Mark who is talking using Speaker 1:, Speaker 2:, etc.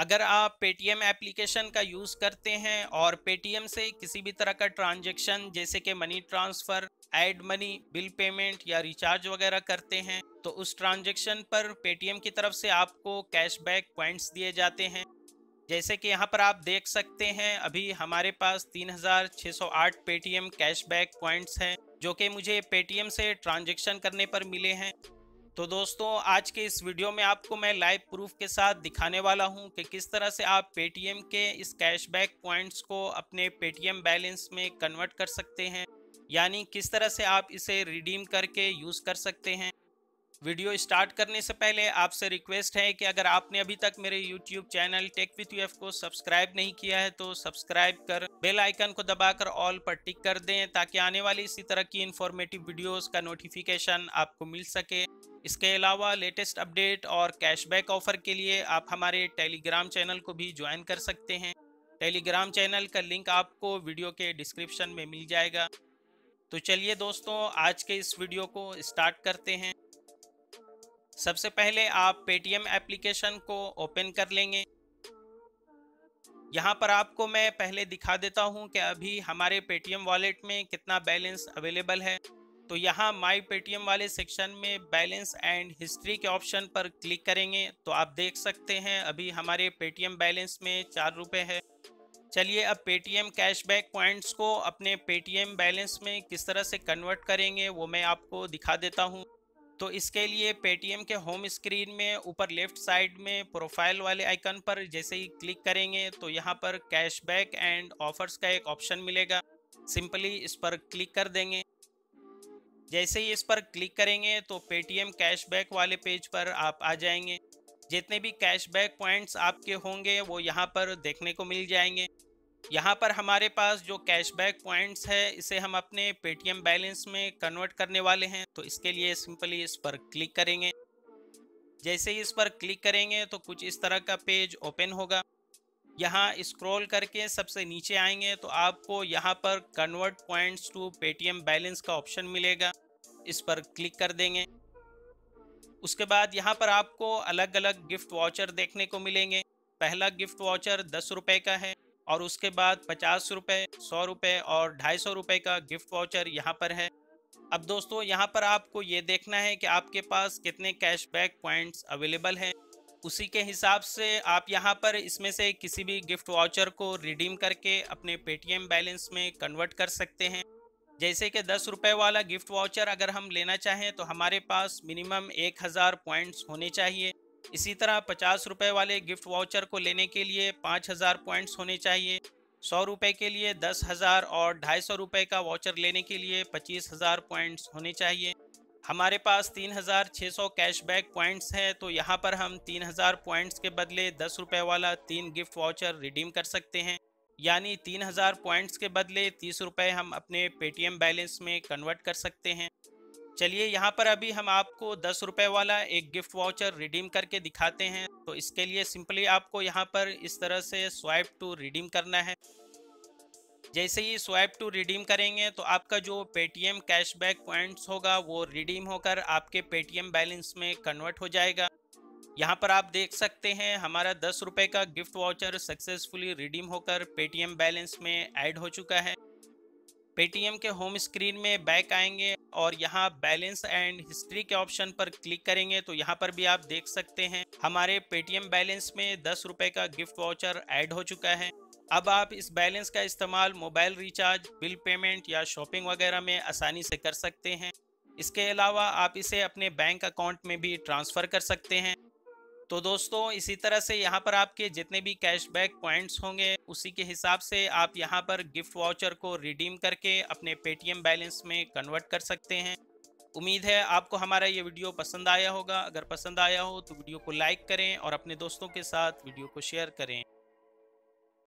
Speaker 1: अगर आप Paytm application का यूज़ करते हैं और पेटीएम से किसी भी तरह का ट्रांजेक्शन जैसे कि money transfer add money bill payment या रिचार्ज वगैरह करते हैं तो उस ट्रांजेक्शन पर पेटीएम की तरफ से आपको कैशबैक पॉइंट्स दिए जाते हैं जैसे कि यहाँ पर आप देख सकते हैं अभी हमारे पास 3608 पेटीएम कैशबैक पॉइंट्स हैं जो कि मुझे पेटीएम से ट्रांजेक्शन करने पर मिले हैं तो दोस्तों आज के इस वीडियो में आपको मैं लाइव प्रूफ के साथ दिखाने वाला हूं कि किस तरह से आप पेटीएम के इस कैशबैक पॉइंट्स को अपने पेटीएम बैलेंस में कन्वर्ट कर सकते हैं यानी किस तरह से आप इसे रिडीम करके यूज़ कर सकते हैं वीडियो स्टार्ट करने से पहले आपसे रिक्वेस्ट है कि अगर आपने अभी तक मेरे YouTube channel Tech with UF को सब्सक्राइब नहीं किया है तो सब्सक्राइब कर बेल आइकन को दबाकर ऑल पर टिक कर दें ताकि आने वाली इसी तरह की इन्फॉर्मेटिव वीडियोस का नोटिफिकेशन आपको मिल सके इसके अलावा लेटेस्ट अपडेट और कैशबैक ऑफर के लिए आप हमारे टेलीग्राम चैनल को भी ज्वाइन कर सकते हैं टेलीग्राम चैनल का लिंक आपको वीडियो के डिस्क्रिप्शन में मिल जाएगा तो चलिए दोस्तों आज के इस वीडियो को स्टार्ट करते हैं सबसे पहले आप पेटीएम एप्लीकेशन को ओपन कर लेंगे यहाँ पर आपको मैं पहले दिखा देता हूँ कि अभी हमारे पेटीएम वॉलेट में कितना बैलेंस अवेलेबल है तो यहाँ माई पेटीएम वाले सेक्शन में बैलेंस एंड हिस्ट्री के ऑप्शन पर क्लिक करेंगे तो आप देख सकते हैं अभी हमारे पेटीएम बैलेंस में चार रुपये है चलिए अब पेटीएम कैशबैक पॉइंट्स को अपने पेटीएम बैलेंस में किस तरह से कन्वर्ट करेंगे वो मैं आपको दिखा देता हूँ तो इसके लिए पेटीएम के होम स्क्रीन में ऊपर लेफ्ट साइड में प्रोफाइल वाले आइकन पर जैसे ही क्लिक करेंगे तो यहाँ पर कैशबैक एंड ऑफर्स का एक ऑप्शन मिलेगा सिंपली इस पर क्लिक कर देंगे जैसे ही इस पर क्लिक करेंगे तो पेटीएम कैशबैक वाले पेज पर आप आ जाएंगे जितने भी कैशबैक पॉइंट्स आपके होंगे वो यहाँ पर देखने को मिल जाएंगे यहाँ पर हमारे पास जो कैशबैक पॉइंट्स है इसे हम अपने पेटीएम बैलेंस में कन्वर्ट करने वाले हैं तो इसके लिए सिंपली इस पर क्लिक करेंगे जैसे ही इस पर क्लिक करेंगे तो कुछ इस तरह का पेज ओपन होगा यहाँ स्क्रॉल करके सबसे नीचे आएंगे तो आपको यहाँ पर convert points to Paytm balance का ऑप्शन मिलेगा इस पर क्लिक कर देंगे उसके बाद यहाँ पर आपको अलग अलग गिफ्ट वाचर देखने को मिलेंगे पहला गिफ्ट वाचर दस रुपये का है और उसके बाद पचास रुपये सौ रुपये और ढाई सौ रुपये का गिफ्ट वाउचर यहाँ पर है अब दोस्तों यहाँ पर आपको ये देखना है कि आपके पास कितने कैशबैक पॉइंट्स अवेलेबल हैं उसी के हिसाब से आप यहाँ पर इसमें से किसी भी गिफ्ट वाउचर को रिडीम करके अपने पेटीएम बैलेंस में कन्वर्ट कर सकते हैं जैसे कि दस रुपये वाला गिफ्ट वाउचर अगर हम लेना चाहें तो हमारे पास मिनिमम एक हज़ार पॉइंट्स होने चाहिए इसी तरह पचास रुपये वाले गिफ्ट वाउचर को लेने के लिए पाँच हज़ार पॉइंट्स होने चाहिए सौ रुपये के लिए दस हज़ार और ढाई सौ रुपये का वाउचर लेने के लिए पच्चीस हज़ार पॉइंट्स होने चाहिए हमारे पास तीन हज़ार छः सौ कैशबैक पॉइंट्स हैं तो यहाँ पर हम तीन हज़ार पॉइंट्स के बदले दस रुपये वाला तीन गिफ्ट वाउचर रिडीम कर सकते हैं यानी तीन हज़ार पॉइंट्स के बदले तीस रुपये हम अपने पेटीएम बैलेंस में कन्वर्ट कर सकते हैं चलिए यहाँ पर अभी हम आपको दस रुपये वाला एक गिफ्ट वाउचर रिडीम करके दिखाते हैं तो इसके लिए सिंपली आपको यहाँ पर इस तरह से स्वाइप टू रिडीम करना है जैसे ही स्वाइप टू रिडीम करेंगे तो आपका जो पेटीएम कैशबैक पॉइंट्स होगा वो रिडीम होकर आपके पेटीएम बैलेंस में कन्वर्ट हो जाएगा यहाँ पर आप देख सकते हैं हमारा दस रुपये का गिफ्ट वाउचर सक्सेसफुली रिडीम होकर पेटीएम बैलेंस में ऐड हो चुका है पेटीएम के होम स्क्रीन में बैक आएंगे और यहाँ बैलेंस एंड हिस्ट्री के ऑप्शन पर क्लिक करेंगे तो यहाँ पर भी आप देख सकते हैं हमारे पेटीएम बैलेंस में दस रुपए का गिफ्ट वाउचर ऐड हो चुका है अब आप इस बैलेंस का इस्तेमाल मोबाइल रिचार्ज बिल पेमेंट या शॉपिंग वगैरह में आसानी से कर सकते हैं इसके अलावा आप इसे अपने बैंक अकाउंट में भी ट्रांसफ़र कर सकते हैं तो दोस्तों इसी तरह से यहाँ पर आपके जितने भी कैशबैक पॉइंट्स होंगे उसी के हिसाब से आप यहाँ पर गिफ्ट वाउचर को रिडीम करके अपने पेटीएम बैलेंस में कन्वर्ट कर सकते हैं उम्मीद है आपको हमारा ये वीडियो पसंद आया होगा अगर पसंद आया हो तो वीडियो को लाइक करें और अपने दोस्तों के साथ वीडियो को शेयर करें